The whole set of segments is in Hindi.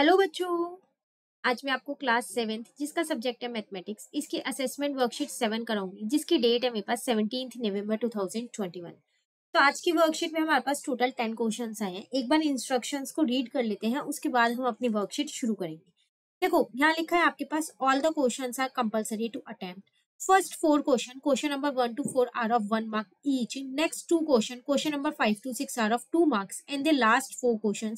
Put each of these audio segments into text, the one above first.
हेलो बच्चों आज मैं आपको क्लास सेवेंथ जिसका सब्जेक्ट है मैथमेटिक्स इसकी असेसमेंट वर्कशीट सेवन कराऊंगी जिसकी डेट है मेरे पास seventeen November two thousand twenty one तो आज की वर्कशीट में हमारे पास टोटल टेन क्वेश्चन आए हैं एक बार इंस्ट्रक्शंस को रीड कर लेते हैं उसके बाद हम अपनी वर्कशीट शुरू करेंगे देखो यहाँ लिखा है आपके पास all the question are compulsory to attempt first four question question number one to four are of one mark each next two question question number five to six are of two marks and the last four question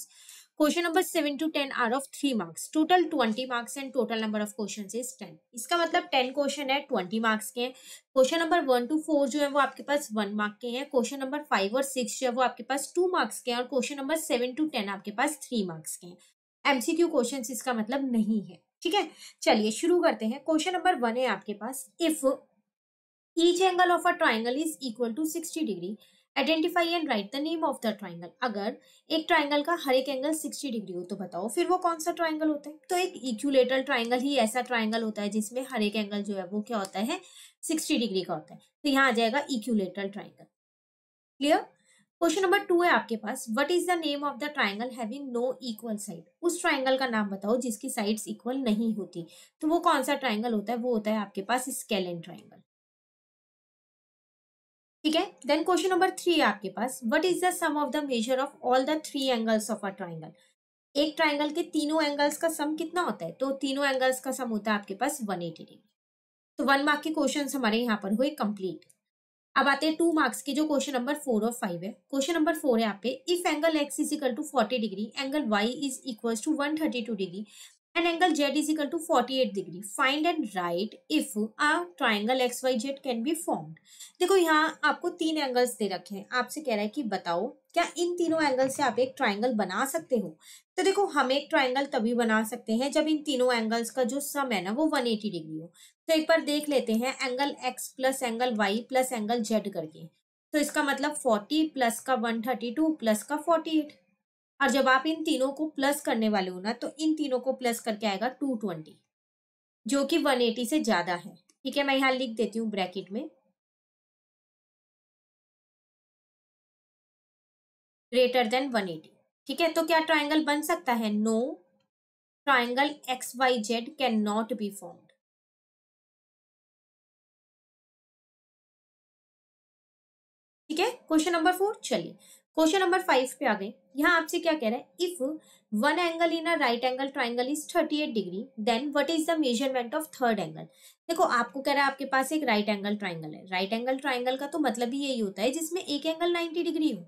question number seven to ten are of three marks total twenty marks and total number of question is ten इसका मतलब टेन क्वेश्चन है ट्वेंटी मार्क्स के हैं question number one to four जो है वो आपके पास वन मार्क के हैं क्वेश्चन नंबर फाइव और सिक्स जो है वो आपके पास टू मार्क्स के हैं और question number seven to ten आपके पास थ्री मार्क्स के हैं एमसीक्यू क्वेश्चन इसका मतलब नहीं है ठीक है चलिए शुरू करते हैं क्वेश्चन नंबर वन है आपके पास if each angle of a triangle is equal to sixty degree identify and write the name of the triangle अगर एक ट्राइंगल का हर एक एंगल 60 डिग्री हो तो बताओ फिर वो कौन सा ट्राइंगल होता है तो एक इक्यूलेटर ट्राइंगल ही ऐसा ट्राइंगल होता है जिसमें हर एक एंगल जो है वो क्या होता है 60 डिग्री का होता है तो यहाँ आ जाएगा equilateral triangle clear question number two है आपके पास what is the name of the triangle having no equal side उस ट्राइंगल का नाम बताओ जिसकी साइड्स इक्वल नहीं होती तो वो कौन सा ट्राइंगल होता है वो होता है आपके पास स्केलन ट्राइंगल ठीक है देन क्वेश्चन नंबर थ्री है आपके पास what is the sum of the measure of all the three angles of a triangle एक ट्राइंगल के तीनों एंगल्स का सम कितना होता है तो तीनों एंगल्स का सम होता है आपके पास 180 डिग्री तो वन मार्क के क्वेश्चन हमारे यहाँ पर हुए कंप्लीट अब आते हैं टू मार्क्स के जो क्वेश्चन नंबर फोर और फाइव है क्वेश्चन नंबर फोर है आप if angle x is equal to forty degree angle y is equal to one thirty two degree and angle z is equal to 48 degree find and write if a triangle xyz can be formed देखो यहाँ आपको तीन एंगल्स दे रखे हैं आपसे कह रहा है कि बताओ क्या इन तीनों एंगल से आप एक ट्राइंगल बना सकते हो तो देखो हम एक ट्राइंगल तभी बना सकते हैं जब इन तीनों एंगल्स का जो सम है ना वो 180 डिग्री हो तो एक बार देख लेते हैं angle x plus angle y plus angle z करके तो इसका मतलब 40 प्लस का 132 प्लस का 48 और जब आप इन तीनों को प्लस करने वाले हो ना तो इन तीनों को प्लस करके आएगा टू ट्वेंटी जो कि वन एटी से ज़्यादा है ठीक है मैं यहाँ लिख देती हूँ ब्रैकेट में ग्रेटर देन वन एटी ठीक है तो क्या ट्राइंगल बन सकता है no triangle x y z can not be formed ठीक है क्वेश्चन नंबर फोर चलिए क्वेश्चन नंबर फाइव पे आ गए यहाँ आपसे क्या कह रहे हैं if one angle in a right angle triangle is thirty eight degree then what is the measurement of third angle देखो आपको कह रहा है आपके पास एक राइट एंगल ट्राइंगल है राइट एंगल ट्राइंगल का तो मतलब ही यही होता है जिसमें एक एंगल नाइन्टी डिग्री हो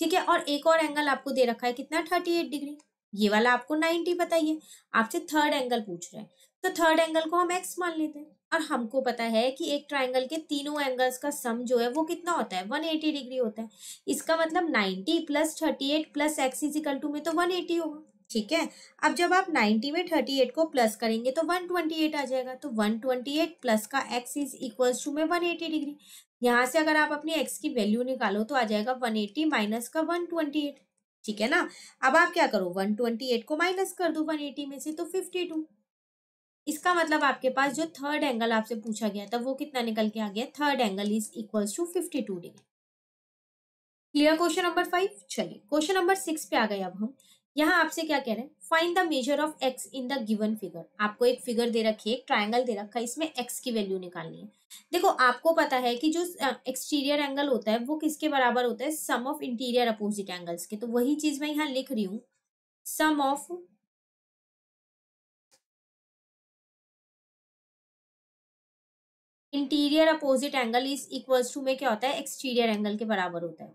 ठीक है और एक और एंगल आपको दे रखा है कितना थर्टी एट डिग्री ये वाला आपको नाइन्टी बताइए आपसे थर्ड एंगल पूछ रहे हैं तो थर्ड एंगल को हम एक्स मान लेते हैं और हमको पता है कि एक ट्राइंगल के तीनों एंगल्स का सम जो है वो कितना होता है वन एटी डिग्री होता है इसका मतलब ninety plus thirty eight plus x is equal to में तो वन एटी होगा ठीक है अब जब आप नाइन्टी में थर्टी एट को प्लस करेंगे तो वन ट्वेंटी एट आ जाएगा तो वन ट्वेंटी एट प्लस का एक्स इज इक्वल्स टू में वन एटी डिग्री यहाँ से अगर आप अपनी एक्स की वैल्यू निकालो तो आ जाएगा वन एटी माइनस का वन ट्वेंटी एट ठीक है ना अब आप क्या करो वन ट्वेंटी एट को माइनस कर दो वन एटी में से तो फिफ्टी टू इसका मतलब आपके पास जो थर्ड एंगल आपसे पूछा गया था वो कितना निकल के आ गया third angle is equal to fifty two degree clear question number five चलिए क्वेश्चन नंबर सिक्स पे आ गए अब हम यहाँ आपसे क्या कह रहे हैं find the measure of x in the given figure आपको एक फिगर दे रखी है एक ट्राइंगल दे रखा है इसमें एक्स की वैल्यू निकालनी है देखो आपको पता है कि जो एक्सटीरियर एंगल होता है वो किसके बराबर होता है sum of interior opposite angles के तो वही चीज मैं यहाँ लिख रही हूँ sum of interior opposite angle is equals to में क्या होता है एक्सटीरियर एंगल के बराबर होता है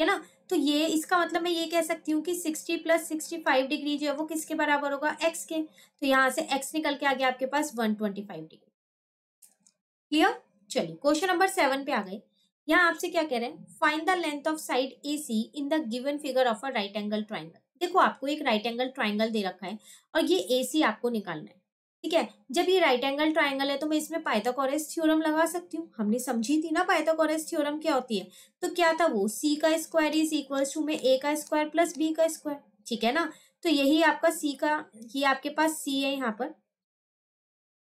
है ना तो ये इसका मतलब मैं ये कह सकती हूँ कि 60 प्लस 65 डिग्री जो है वो किसके बराबर होगा x के तो यहाँ से x निकल के आ गया आपके पास 125 डिग्री क्लियर चलिए क्वेश्चन नंबर सेवन पे आ गए यहाँ आपसे क्या कह रहे हैं find the length of side A C in the given figure of a right angle triangle देखो आपको एक राइट एंगल ट्राइंगल दे रखा है और ये ए सी आपको निकालना है ठीक है जब ये राइट एंगल ट्राइंगल है तो मैं इसमें पाइथागोरस थ्योरम लगा सकती हूँ हमने समझी थी ना पाइथागोरस थ्योरम क्या होती है तो क्या था वो सी का स्क्वायर इज इक्वल्स टू में ए का स्क्वायर प्लस बी का स्क्वायर ठीक है ना तो यही आपका सी का ये आपके पास सी है यहाँ पर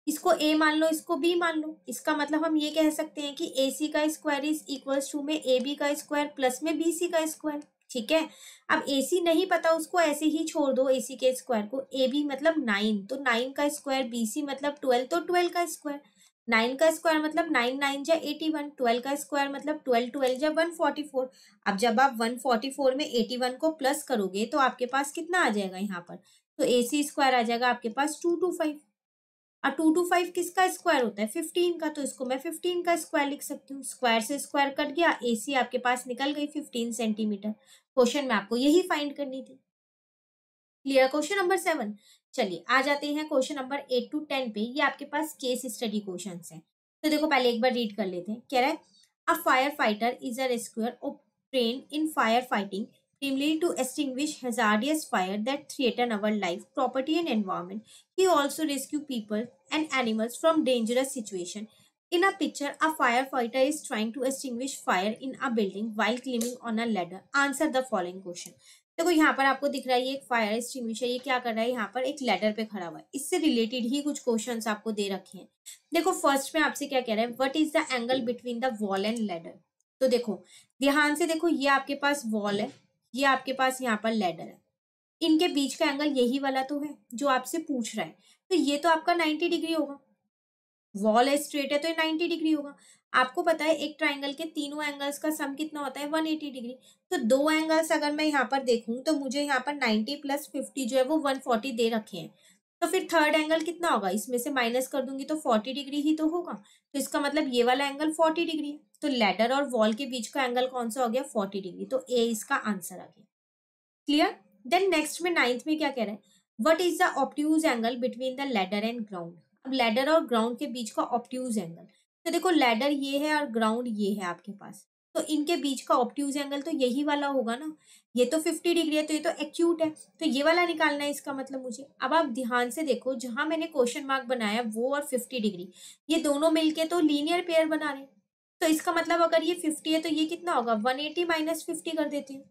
इसको ए मान लो इसको बी मान लो इसका मतलब हम ये कह सकते हैं कि ए सी का स्क्वायर इज इक्वल्स टू में ए बी का स्क्वायर प्लस में बी सी का स्क्वायर ठीक है अब ए सी नहीं पता उसको ऐसे ही छोड़ दो ए सी के स्क्वायर को ए बी मतलब नाइन तो नाइन का स्क्वायर बी सी मतलब ट्वेल्व तो ट्वेल्व का स्क्वायर नाइन का स्क्वायर मतलब नाइन नाइन जा एटी वन ट्वेल्व का स्क्वायर मतलब ट्वेल्व ट्वेल्व जा वन फोर्टी फोर अब जब आप वन फोर्टी फोर में एटी वन को प्लस करोगे तो आपके पास कितना आ जाएगा यहाँ पर तो ए सी स्क्वायर आ जाएगा आपके पास टू टू फाइव और टू टू फाइव किसका स्क्वायर होता है फिफ्टीन का तो इसको मैं फिफ्टीन का स्क्वायर लिख सकती हूँ स्क्वायर से स्क्वायर कट गया ए सी आपके पास निकल गई फिफ्टीन सेंटीमीटर क्वेश्चन में आपको यही फाइंड करनी थी क्लियर क्वेश्चन नंबर सेवन चलिए आ जाते हैं question number eight to ten पे ये आपके पास केस स्टडी क्वेश्चन है तो देखो पहले एक बार रीड कर लेते हैं कह रहा है a fire fighter is a rescuer of train in fire fighting namely to extinguish hazardous fire that threaten our life, property and environment. He also rescue people and animals from dangerous situation. In a picture, a firefighter is trying to extinguish fire in a building while climbing on a ladder. Answer the following question. देखो यहाँ पर आपको दिख रहा है ये एक फायर एक्सटिंग्विशर ये क्या कर रहा है यहाँ पर एक लेटर पे खड़ा हुआ है इससे रिलेटेड ही कुछ क्वेश्चंस आपको दे रखे हैं देखो फर्स्ट में आपसे क्या कह रहा है what is the angle between the wall and ladder तो देखो ध्यान से देखो ये आपके पास वॉल है ये आपके पास यहाँ पर लेडर है इनके बीच का एंगल यही वाला तो है जो आपसे पूछ रहा है तो ये तो आपका नाइन्टी डिग्री होगा वॉल है स्ट्रेट है तो ये नाइन्टी डिग्री होगा आपको पता है एक ट्राइंगल के तीनों एंगल्स का सम कितना होता है वन एटी डिग्री तो दो एंगल्स अगर मैं यहाँ पर देखूँ तो मुझे यहाँ पर नाइन्टी प्लस फिफ्टी जो है वो वन फोर्टी दे रखे हैं तो फिर थर्ड एंगल कितना होगा इसमें से माइनस कर दूंगी तो फोर्टी डिग्री ही तो होगा तो इसका मतलब ये वाला एंगल फोर्टी डिग्री है तो लेडर और वॉल के बीच का एंगल कौन सा हो गया फोर्टी डिग्री तो ए इसका आंसर आ गया क्लियर देन नेक्स्ट में नाइन्थ में क्या कह रहे हैं what is the obtuse angle between the ladder and ground अब लेडर और ग्राउंड के बीच का ऑप्ट्यूज एंगल तो देखो लेडर ये है और ग्राउंड ये है आपके पास तो इनके बीच का ऑप्ट्यूज एंगल तो यही वाला होगा ना ये तो फिफ्टी डिग्री है तो ये तो एक्यूट है तो ये वाला निकालना है इसका मतलब मुझे अब आप ध्यान से देखो जहां मैंने क्वेश्चन मार्क बनाया वो और फिफ्टी डिग्री ये दोनों मिलके तो लीनियर पेयर बना रहे तो इसका मतलब अगर ये फिफ्टी है तो ये कितना होगा वन एटी माइनस फिफ्टी कर देते हैं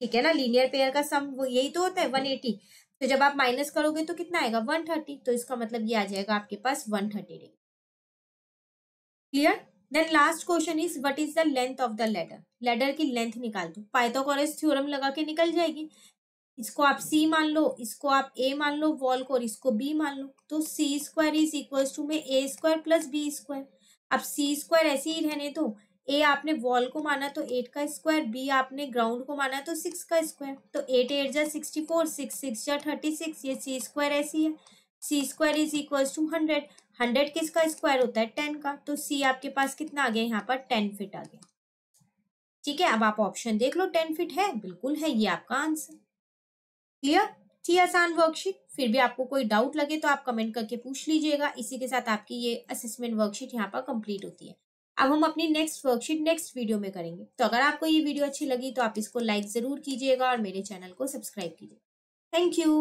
ठीक है ना लीनियर पेयर का सम वो यही तो होता है वन एटी तो जब आप माइनस करोगे तो कितना आएगा वन थर्टी तो इसका मतलब ये आ जाएगा आपके पास one thirty degree clear then last question is what is the length of the ladder ladder की लेंथ निकाल दो पाइथागोरस थ्योरम लगा के निकल जाएगी इसको आप सी मान लो इसको आप ए मान लो वॉल को और इसको बी मान लो तो C square is equal to में A square plus B square अब सी स्क्वायर ऐसे ही रहने दो ए आपने वॉल को माना तो एट का स्क्वायर बी आपने ग्राउंड को माना तो सिक्स का स्क्वायर तो एट एट जा सिक्सटी फोर सिक्स सिक्स जा थर्टी सिक्स ये सी स्क्वायर ऐसी है C square is equal to hundred hundred किसका स्क्वायर होता है टेन का तो सी आपके पास कितना आ गया यहाँ पर टेन फिट आ गया ठीक है अब आप ऑप्शन देख लो टेन फिट है बिल्कुल है ये आपका आंसर क्लियर थी आसान वर्कशीट फिर भी आपको कोई डाउट लगे तो आप कमेंट करके पूछ लीजिएगा इसी के साथ आपकी ये असेसमेंट वर्कशीट यहाँ पर कंप्लीट होती है अब हम अपनी नेक्स्ट वर्कशीट नेक्स्ट वीडियो में करेंगे तो अगर आपको ये वीडियो अच्छी लगी तो आप इसको लाइक ज़रूर कीजिएगा और मेरे चैनल को सब्सक्राइब कीजिएगा थैंक यू